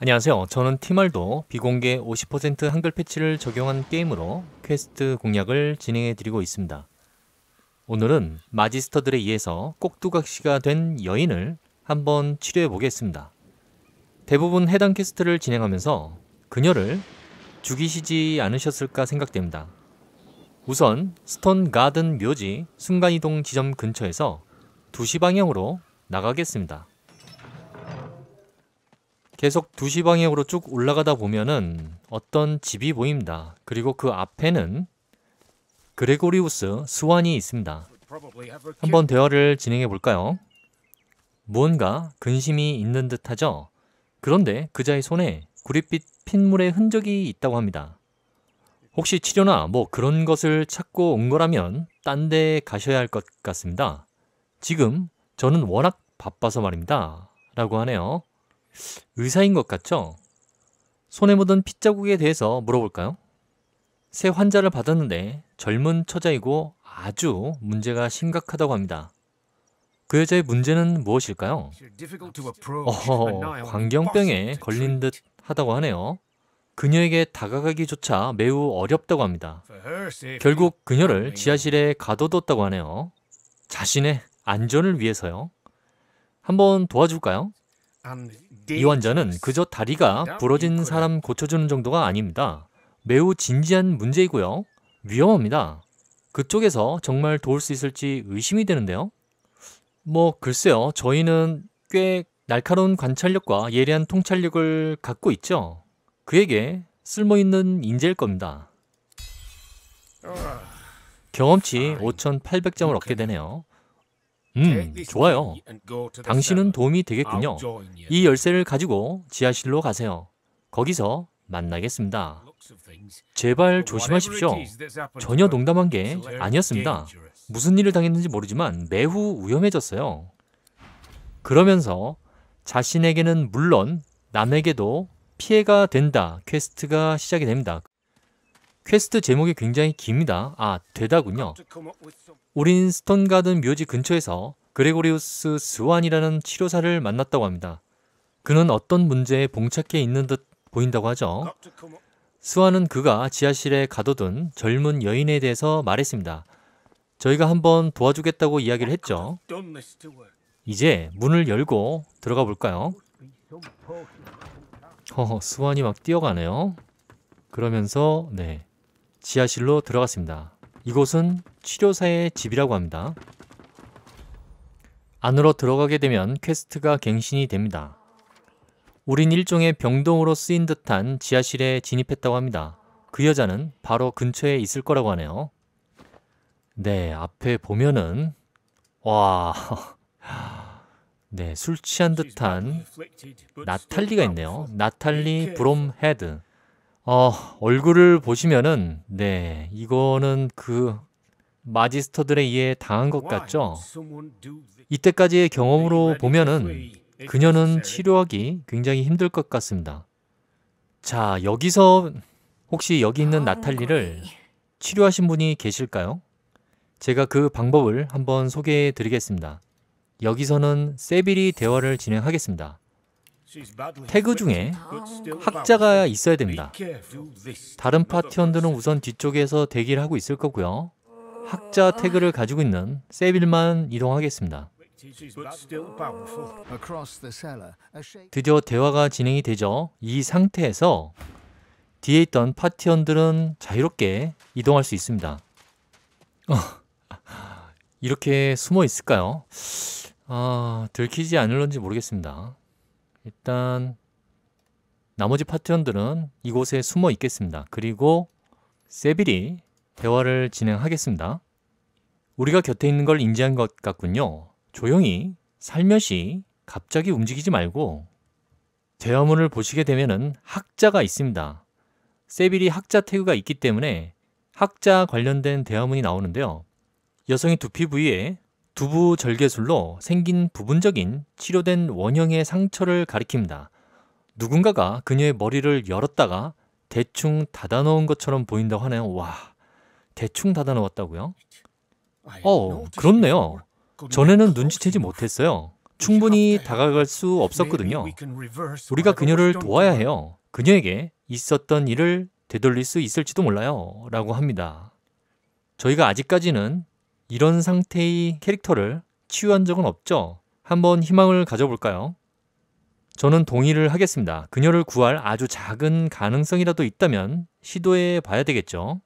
안녕하세요. 저는 티말도 비공개 50% 한글 패치를 적용한 게임으로 퀘스트 공략을 진행해 드리고 있습니다. 오늘은 마지스터들에 의해서 꼭두각시가 된 여인을 한번 치료해 보겠습니다. 대부분 해당 퀘스트를 진행하면서 그녀를 죽이시지 않으셨을까 생각됩니다. 우선 스톤 가든 묘지 순간이동 지점 근처에서 두시 방향으로 나가겠습니다. 계속 두시 방향으로 쭉 올라가다 보면은 어떤 집이 보입니다. 그리고 그 앞에는 그레고리우스 수완이 있습니다. 한번 대화를 진행해 볼까요? 무언가 근심이 있는 듯하죠? 그런데 그자의 손에 구릿빛 핏물의 흔적이 있다고 합니다. 혹시 치료나 뭐 그런 것을 찾고 온 거라면 딴 데 가셔야 할 것 같습니다. 지금 저는 워낙 바빠서 말입니다. 라고 하네요. 의사인 것 같죠? 손에 묻은 핏자국에 대해서 물어볼까요? 새 환자를 받았는데 젊은 처자이고 아주 문제가 심각하다고 합니다. 그 여자의 문제는 무엇일까요? 어허, 광경병에 걸린 듯 하다고 하네요. 그녀에게 다가가기조차 매우 어렵다고 합니다. 결국 그녀를 지하실에 가둬뒀다고 하네요. 자신의 안전을 위해서요. 한번 도와줄까요? 이 환자는 그저 다리가 부러진 사람 고쳐주는 정도가 아닙니다. 매우 진지한 문제이고요. 위험합니다. 그쪽에서 정말 도울 수 있을지 의심이 되는데요. 뭐 글쎄요. 저희는 꽤 날카로운 관찰력과 예리한 통찰력을 갖고 있죠. 그에게 쓸모있는 인재일 겁니다. 경험치 5,800점을 얻게 되네요. 음, 좋아요. 당신은 도움이 되겠군요. 이 열쇠를 가지고 지하실로 가세요. 거기서 만나겠습니다. 제발 조심하십시오. 전혀 농담한 게 아니었습니다. 무슨 일을 당했는지 모르지만 매우 위험해졌어요. 그러면서 자신에게는 물론 남에게도 피해가 된다 퀘스트가 시작이 됩니다. 퀘스트 제목이 굉장히 깁니다. 아, 되다군요. 우린 스톤가든 묘지 근처에서 그레고리우스 스완이라는 치료사를 만났다고 합니다. 그는 어떤 문제에 봉착해 있는 듯 보인다고 하죠. 스완은 그가 지하실에 가둬둔 젊은 여인에 대해서 말했습니다. 저희가 한번 도와주겠다고 이야기를 했죠. 이제 문을 열고 들어가 볼까요? 허허, 스완이 막 뛰어가네요. 그러면서 네 지하실로 들어갔습니다. 이곳은 치료사의 집이라고 합니다. 안으로 들어가게 되면 퀘스트가 갱신이 됩니다. 우린 일종의 병동으로 쓰인 듯한 지하실에 진입했다고 합니다. 그 여자는 바로 근처에 있을 거라고 하네요. 네, 앞에 보면은 와... 네, 술 취한 듯한 나탈리가 있네요. 나탈리 브롬헤드. 어, 얼굴을 보시면은 네, 이거는 그 마지스터들의 에해 당한 것 같죠? 이때까지의 경험으로 보면은 그녀는 치료하기 굉장히 힘들 것 같습니다. 자, 여기서 혹시 여기 있는 아, 나탈리를 치료하신 분이 계실까요? 제가 그 방법을 한번 소개해 드리겠습니다. 여기서는 세빌이 대화를 진행하겠습니다. 태그 중에 학자가 있어야 됩니다. 다른 파티원들은 우선 뒤쪽에서 대기를 하고 있을 거고요. 학자 태그를 가지고 있는 세빌만 이동하겠습니다. 드디어 대화가 진행이 되죠. 이 상태에서 뒤에 있던 파티원들은 자유롭게 이동할 수 있습니다. 어, 이렇게 숨어 있을까요? 아, 들키지 않을런지 모르겠습니다. 일단 나머지 파트원들은 이곳에 숨어 있겠습니다. 그리고 세빌이 대화를 진행하겠습니다. 우리가 곁에 있는 걸 인지한 것 같군요. 조용히 살며시 갑자기 움직이지 말고 대화문을 보시게 되면 학자가 있습니다. 세빌이 학자 태그가 있기 때문에 학자 관련된 대화문이 나오는데요. 여성의 두피 부위에 두부 절개술로 생긴 부분적인 치료된 원형의 상처를 가리킵니다. 누군가가 그녀의 머리를 열었다가 대충 닫아놓은 것처럼 보인다고 하네요. 와, 대충 닫아놓았다고요? 어, 그렇네요. 전에는 눈치채지 못했어요. 충분히 다가갈 수 없었거든요. 우리가 그녀를 도와야 해요. 그녀에게 있었던 일을 되돌릴 수 있을지도 몰라요. 라고 합니다. 저희가 아직까지는 이런 상태의 캐릭터를 치유한 적은 없죠? 한번 희망을 가져볼까요? 저는 동의를 하겠습니다. 그녀를 구할 아주 작은 가능성이라도 있다면 시도해 봐야 되겠죠?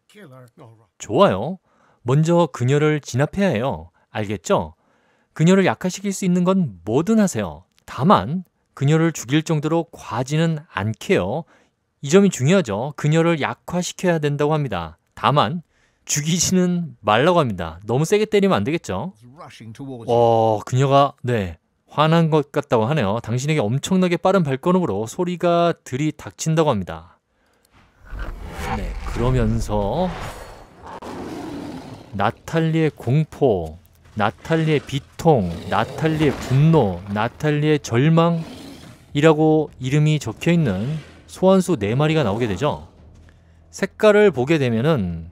좋아요. 먼저 그녀를 진압해야 해요. 알겠죠? 그녀를 약화시킬 수 있는 건 뭐든 하세요. 다만 그녀를 죽일 정도로 과하지는 않게요. 이 점이 중요하죠. 그녀를 약화시켜야 된다고 합니다. 다만 죽이지는 말라고 합니다. 너무 세게 때리면 안 되겠죠? 어, 그녀가 네 화난 것 같다고 하네요. 당신에게 엄청나게 빠른 발걸음으로 소리가 들이 닥친다고 합니다. 네, 그러면서 나탈리의 공포, 나탈리의 비통, 나탈리의 분노, 나탈리의 절망이라고 이름이 적혀 있는 소환수 4마리가 나오게 되죠. 색깔을 보게 되면은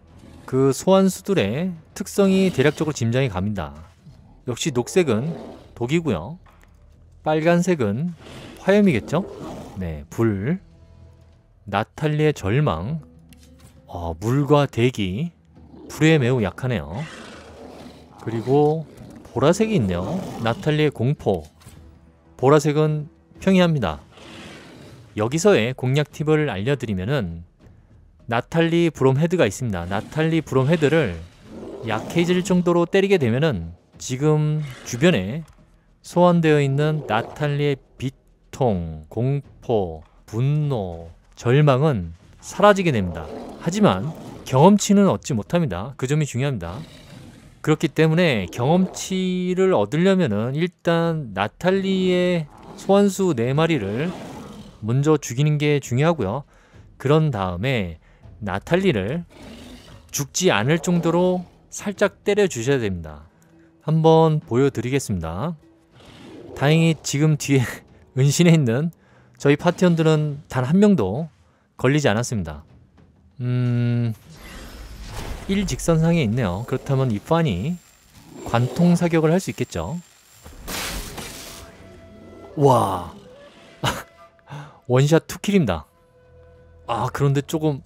그 소환수들의 특성이 대략적으로 짐작이 갑니다. 역시 녹색은 독이고요. 빨간색은 화염이겠죠? 네, 불. 나탈리의 절망. 어, 물과 대기. 불에 매우 약하네요. 그리고 보라색이 있네요. 나탈리의 공포. 보라색은 평이합니다. 여기서의 공략 팁을 알려드리면은 나탈리 브롬헤드가 있습니다. 나탈리 브롬헤드를 약해질 정도로 때리게 되면은 지금 주변에 소환되어 있는 나탈리의 비통, 공포, 분노, 절망은 사라지게 됩니다. 하지만 경험치는 얻지 못합니다. 그 점이 중요합니다. 그렇기 때문에 경험치를 얻으려면은 일단 나탈리의 소환수 4마리를 먼저 죽이는 게 중요하고요. 그런 다음에 나탈리를 죽지 않을 정도로 살짝 때려주셔야 됩니다. 한번 보여드리겠습니다. 다행히 지금 뒤에 은신해 있는 저희 파티원들은 단 한 명도 걸리지 않았습니다. 음... 일직선상에 있네요. 그렇다면 이판이 관통 사격을 할 수 있겠죠. 와... 원샷 투킬입니다. 아 그런데 조금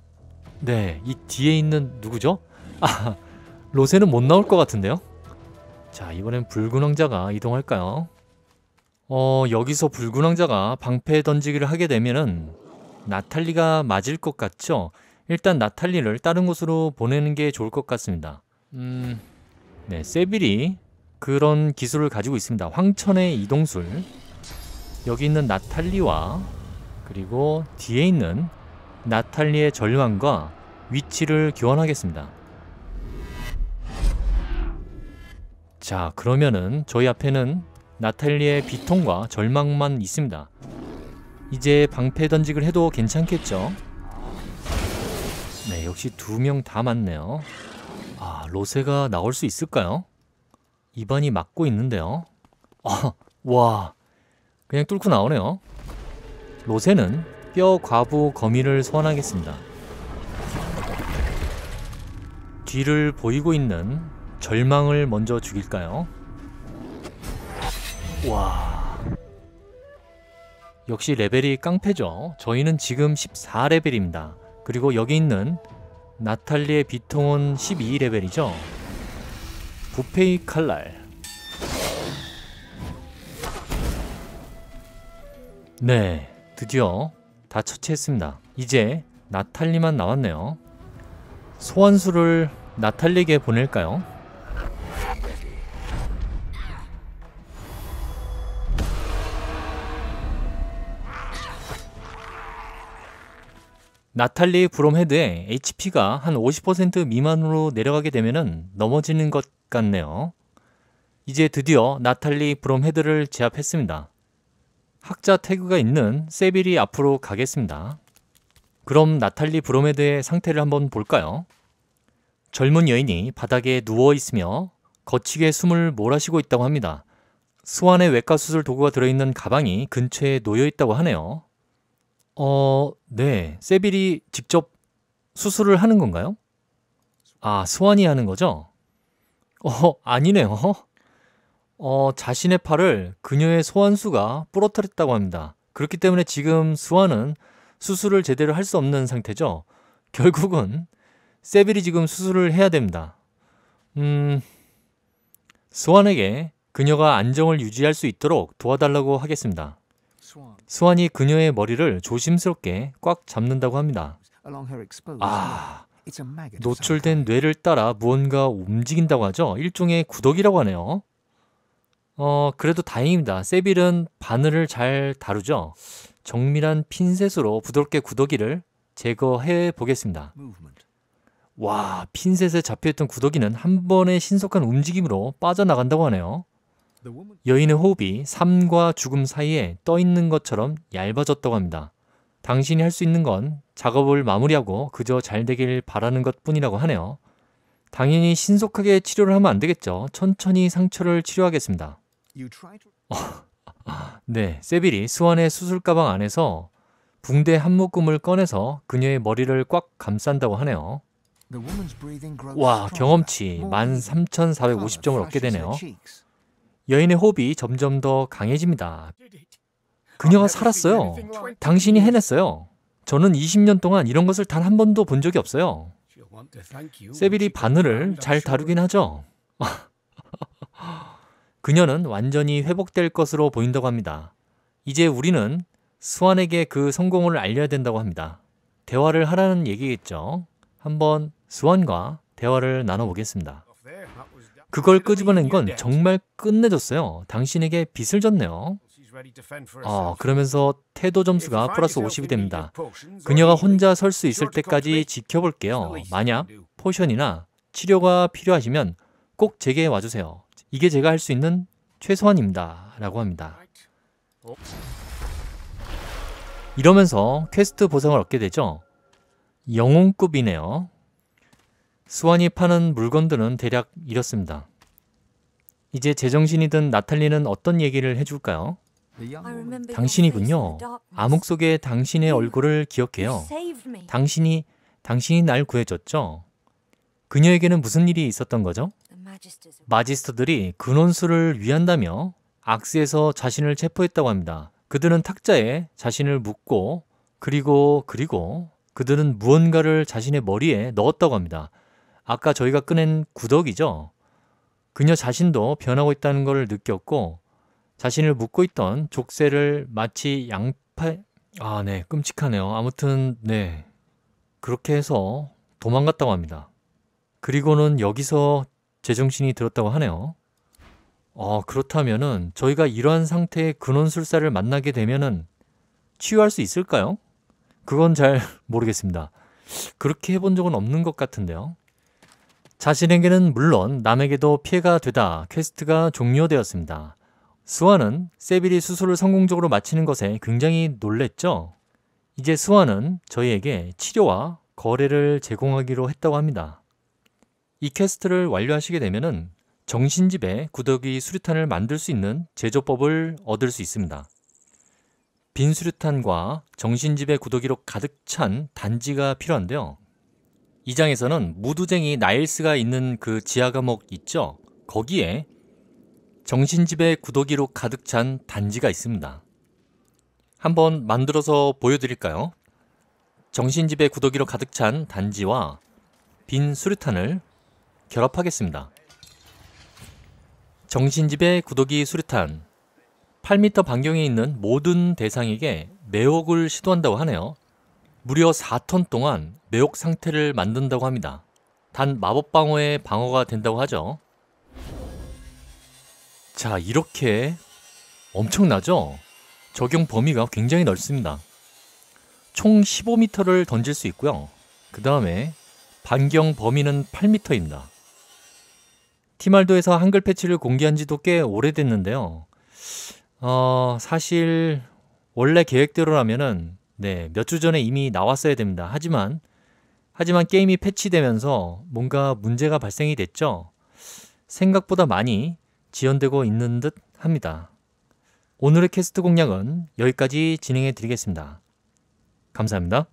네, 이 뒤에 있는 누구죠? 아, 로세는 못 나올 것 같은데요? 자, 이번엔 붉은 왕자가 이동할까요? 어, 여기서 붉은 왕자가 방패 던지기를 하게 되면은 나탈리가 맞을 것 같죠? 일단 나탈리를 다른 곳으로 보내는 게 좋을 것 같습니다. 음, 네, 세빌이 그런 기술을 가지고 있습니다. 황천의 이동술. 여기 있는 나탈리와 그리고 뒤에 있는 나탈리의 절망과 위치를 교환하겠습니다. 자 그러면은 저희 앞에는 나탈리의 비통과 절망만 있습니다. 이제 방패 던지기를 해도 괜찮겠죠? 네 역시 두 명 다 맞네요. 아 로세가 나올 수 있을까요? 입안이 막고 있는데요. 아, 와 그냥 뚫고 나오네요. 로세는 뼈 과부 거미를 소환하겠습니다. 뒤를 보이고 있는 절망을 먼저 죽일까요? 와 역시 레벨이 깡패죠. 저희는 지금 14레벨입니다. 그리고 여기 있는 나탈리의 비통은 12레벨이죠. 부페이 칼날 네 드디어 다 처치했습니다. 이제 나탈리만 나왔네요 소환수를 나탈리에게 보낼까요? 나탈리 브롬헤드의 HP가 한 50% 미만으로 내려가게 되면 넘어지는 것 같네요. 이제 드디어 나탈리 브롬헤드를 제압했습니다. 학자 태그가 있는 세빌이 앞으로 가겠습니다. 그럼 나탈리 브로메드의 상태를 한번 볼까요? 젊은 여인이 바닥에 누워 있으며 거치게 숨을 몰아쉬고 있다고 합니다. 수완의 외과 수술 도구가 들어있는 가방이 근처에 놓여 있다고 하네요. 어, 네. 세빌이 직접 수술을 하는 건가요? 아, 수완이 하는 거죠? 어, 아니네요. 어, 자신의 팔을 그녀의 소환수가 부러뜨렸다고 합니다. 그렇기 때문에 지금 수환은 수술을 제대로 할 수 없는 상태죠. 결국은 세빌이 지금 수술을 해야 됩니다. 음, 수환에게 그녀가 안정을 유지할 수 있도록 도와달라고 하겠습니다. 수환이 그녀의 머리를 조심스럽게 꽉 잡는다고 합니다. 아, 노출된 뇌를 따라 무언가 움직인다고 하죠. 일종의 구덕이라고 하네요. 어, 그래도 다행입니다. 세빌은 바늘을 잘 다루죠. 정밀한 핀셋으로 부드럽게 구더기를 제거해 보겠습니다. 와, 핀셋에 잡혀있던 구더기는 한 번의 신속한 움직임으로 빠져나간다고 하네요. 여인의 호흡이 삶과 죽음 사이에 떠있는 것처럼 얇아졌다고 합니다. 당신이 할 수 있는 건 작업을 마무리하고 그저 잘 되길 바라는 것 뿐이라고 하네요. 당연히 신속하게 치료를 하면 안 되겠죠. 천천히 상처를 치료하겠습니다. 어, 네, 세빌이 수완의 수술 가방 안에서 붕대 한 묶음을 꺼내서 그녀의 머리를 꽉 감싼다고 하네요. 와, 경험치 13,450점을 얻게 되네요. 여인의 호흡이 점점 더 강해집니다. 그녀가 살았어요. 당신이 해냈어요. 저는 20년 동안 이런 것을 단 한 번도 본 적이 없어요. 세빌이 바늘을 잘 다루긴 하죠. 그녀는 완전히 회복될 것으로 보인다고 합니다. 이제 우리는 수완에게 그 성공을 알려야 된다고 합니다. 대화를 하라는 얘기겠죠. 한번 수완과 대화를 나눠보겠습니다. 그걸 끄집어낸 건 정말 끝내줬어요. 당신에게 빚을 졌네요. 아, 그러면서 태도 점수가 플러스 50이 됩니다. 그녀가 혼자 설 수 있을 때까지 지켜볼게요. 만약 포션이나 치료가 필요하시면 꼭 제게 와주세요. 이게 제가 할 수 있는 최소한입니다. 라고 합니다. 이러면서 퀘스트 보상을 얻게 되죠. 영웅급이네요. 수완이 파는 물건들은 대략 이렇습니다. 이제 제정신이 든 나탈리는 어떤 얘기를 해줄까요? 당신이군요. 암흑 속에 당신의 얼굴을 기억해요. 당신이, 당신이 날 구해줬죠? 그녀에게는 무슨 일이 있었던 거죠? 마지스터들이 근원수를 위한다며 악스에서 자신을 체포했다고 합니다. 그들은 탁자에 자신을 묶고 그리고 그리고 그들은 무언가를 자신의 머리에 넣었다고 합니다. 아까 저희가 꺼낸 구덕이죠. 그녀 자신도 변하고 있다는 걸 느꼈고 자신을 묶고 있던 족쇄를 마치 양팔 아, 네. 끔찍하네요. 아무튼 네. 그렇게 해서 도망갔다고 합니다. 그리고는 여기서 제정신이 들었다고 하네요. 어, 그렇다면은 저희가 이러한 상태의 근원술사를 만나게 되면은 치유할 수 있을까요? 그건 잘 모르겠습니다. 그렇게 해본 적은 없는 것 같은데요. 자신에게는 물론 남에게도 피해가 되다 퀘스트가 종료되었습니다. 수아는 세빌이 수술을 성공적으로 마치는 것에 굉장히 놀랬죠. 이제 수아는 저희에게 치료와 거래를 제공하기로 했다고 합니다. 이 퀘스트를 완료하시게 되면 정신집에 구더기 수류탄을 만들 수 있는 제조법을 얻을 수 있습니다. 빈 수류탄과 정신집의 구더기로 가득 찬 단지가 필요한데요. 이 장에서는 무두쟁이 나일스가 있는 그 지하 감옥 있죠? 거기에 정신집의 구더기로 가득 찬 단지가 있습니다. 한번 만들어서 보여드릴까요? 정신집의 구더기로 가득 찬 단지와 빈 수류탄을 결합하겠습니다. 정신집의 구더기 수류탄 8m 반경에 있는 모든 대상에게 매혹을 시도한다고 하네요. 무려 4톤 동안 매혹 상태를 만든다고 합니다. 단 마법 방어의 방어가 된다고 하죠. 자 이렇게 엄청나죠? 적용 범위가 굉장히 넓습니다. 총 15m를 던질 수 있고요. 그 다음에 반경 범위는 8m입니다. 티말도에서 한글 패치를 공개한 지도 꽤 오래됐는데요. 어, 사실 원래 계획대로라면은 네, 몇주 전에 이미 나왔어야 됩니다. 하지만 하지만 게임이 패치되면서 뭔가 문제가 발생이 됐죠. 생각보다 많이 지연되고 있는 듯 합니다. 오늘의 캐스트 공략은 여기까지 진행해 드리겠습니다. 감사합니다.